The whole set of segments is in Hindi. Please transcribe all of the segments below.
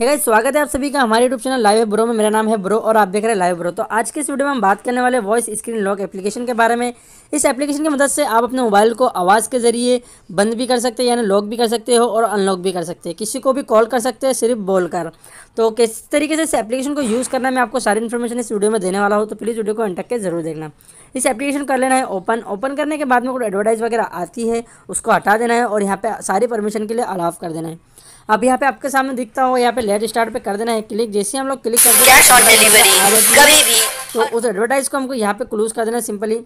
है स्वागत है आप सभी का हमारे यूट्यूब चैनल लाइव ब्रो में मेरा नाम है ब्रो और आप देख रहे हैं लाइव ब्रो तो आज के इस वीडियो में हम बात करने वाले वॉइस स्क्रीन लॉक एप्लीकेशन के बारे में इस एप्लीकेशन की मदद से आप अपने मोबाइल को आवाज़ के ज़रिए बंद भी कर सकते हैं यानी लॉक भी कर सकते हो और अनलॉक भी कर सकते हैं किसी को भी कॉल कर सकते हैं सिर्फ बोलकर तो किस तरीके से इस एप्लीकेशन को यूज़ करना मैं आपको सारी इन्फॉर्मेशन इस वीडियो में देने वाला हूँ तो प्लीज़ वीडियो को अंटक के ज़रूर देखना इस एप्लीकेशन कर लेना है ओपन ओपन करने के बाद में कोई एडवर्टाइज़ वगैरह आती है उसको हटा देना है और यहाँ पर सारी परमिशन के लिए अलाव कर देना है अब यहाँ पे आपके सामने दिखता हो यहाँ पे लेट स्टार्ट पे कर देना है क्लिक जैसे हम लोग क्लिक कर तो, तो उस एडवर्टाइज को हमको यहाँ पे क्लोज कर देना सिंपली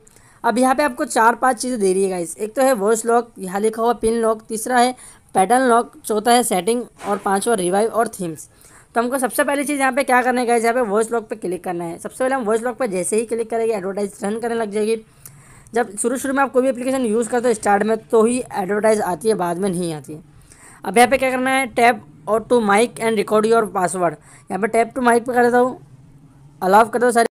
अब यहाँ पे आपको चार पांच चीज़ें दे रही है गाइस एक तो है वॉइस लॉक यहाँ लिखा हुआ पिन लॉक तीसरा है पैटर्न लॉक चौथा है सेटिंग और पाँचवा रिवाइव और थीम्स तो हमको सबसे पहली चीज़ यहाँ पे क्या करना है गाइस यहाँ पे वॉइस लॉक पे क्लिक करना है सबसे पहले हम वॉइस लॉक पे जैसे ही क्लिक करेंगे एडवर्टाइज रन करने लग जाएगी जब शुरू शुरू में आप कोई भी एप्लीकेशन यूज़ करते हो स्टार्ट में तो ही एडवर्टाइज आती है बाद में नहीं आती है अब यहाँ पे क्या करना है टैप और to mic and record your password यहाँ पे टैप टू माइक पे कर देता हूँ अलाव कर दो सारे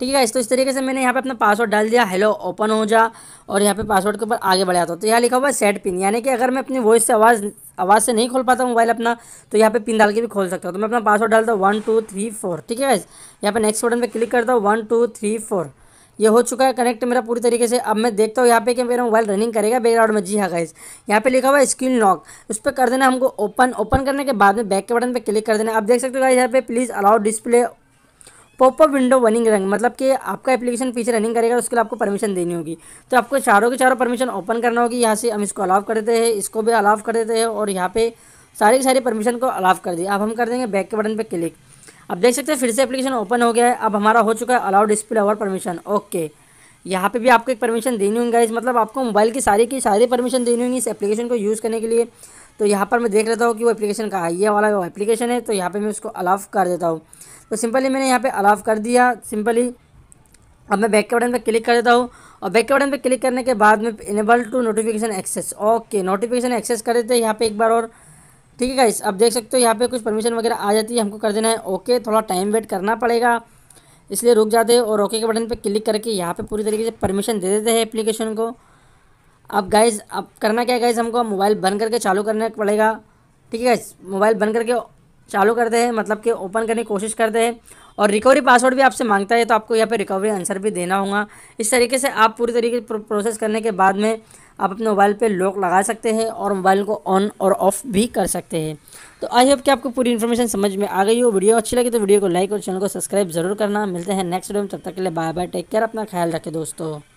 ठीक है तो इस तरीके से मैंने यहाँ पे अपना पासवर्ड डाल दिया हेलो ओपन हो जा और यहाँ पे पासवर्ड के ऊपर आगे बढ़ जाता हूँ तो यहाँ लिखा हुआ है सेट पिन यानी कि अगर मैं अपनी वॉइस से आवाज़ आवाज़ से नहीं खोल पाता मोबाइल अपना तो यहाँ पे पिन डाल के भी खोल सकता हूँ तो मैं अपना पासवर्ड डालता हूँ वन टू थ्री फोर ठीक है यहाँ पर नेक्स्ट बटन पर क्लिक करता हूँ वन टू थ्री फोर ये हो चुका है कनेक्ट मेरा पूरी तरीके से अब मैं देखता हूँ यहाँ पे कि मेरा मोबाइल रनिंग करेगा बैकग्राउंड में जी हाँ गाइज यहाँ पे लिखा हुआ है स्क्रीन लॉक उस पर कर देना हमको ओपन ओपन करने के बाद में बैक के बटन पर क्लिक कर देना आप देख सकते हो गाइज यहाँ पे please allow display popup window वनिंग रंग मतलब कि आपका एप्लीकेशन पीछे रनिंग करेगा उसके लिए आपको परमिशन देनी होगी तो आपको चारों के चारों परमिशन ओपन करना होगी यहाँ से हम इसको अलाव कर देते हैं इसको भी अलाव कर देते हैं और यहाँ पे सारी की सारी परमिशन को अलाव कर दिए अब हम कर देंगे बैक के बटन पर क्लिक अब देख सकते हैं फिर से एप्लीकेशन ओपन हो गया है अब हमारा हो चुका है allowed display over permission okay यहाँ पे भी आपको एक परमिशन देनी होगी गाइज मतलब आपको मोबाइल की सारी की सारी परमिशन देनी होगी इस एप्लीकेशन को यूज़ करने के लिए तो यहाँ पर मैं देख लेता हूँ कि वो एप्लीकेशन का ये वाला वो एप्लीकेशन है तो यहाँ पर मैं उसको अलाव कर देता हूँ तो सिंपली मैंने यहाँ पर अलाव कर दिया सिंपली अब मैं बैक के बटन पर क्लिक कर देता हूँ और बैक के बटन पर क्लिक करने के बाद में enable to notification access okay notification access कर देते हैं यहाँ पर एक बार और ठीक है गाइस अब देख सकते हो यहाँ पे कुछ परमिशन वगैरह आ जाती है हमको कर देना है ओके थोड़ा टाइम वेट करना पड़ेगा इसलिए रुक जाते हैं और ओके के बटन पे क्लिक करके यहाँ पे पूरी तरीके से परमिशन दे देते हैं एप्लीकेशन को अब गाइज अब करना क्या है गाइज हमको मोबाइल बंद करके चालू करना पड़ेगा ठीक है गाइज मोबाइल बंद करके चालू करते हैं मतलब कि ओपन करने की कोशिश करते हैं और रिकवरी पासवर्ड भी आपसे मांगता है तो आपको यहाँ पे रिकवरी आंसर भी देना होगा इस तरीके से आप पूरी तरीके से प्रोसेस करने के बाद में आप अपने मोबाइल पे लॉक लगा सकते हैं और मोबाइल को ऑन और ऑफ भी कर सकते हैं तो आई होप कि आपको पूरी इन्फॉर्मेशन समझ में आ गई हो वीडियो अच्छी लगी तो वीडियो को लाइक और चैनल को सब्सक्राइब जरूर करना मिलते हैं नेक्स्ट वीडियो में तब तक के लिए बाय बाय टेक केयर अपना ख्याल रखें दोस्तों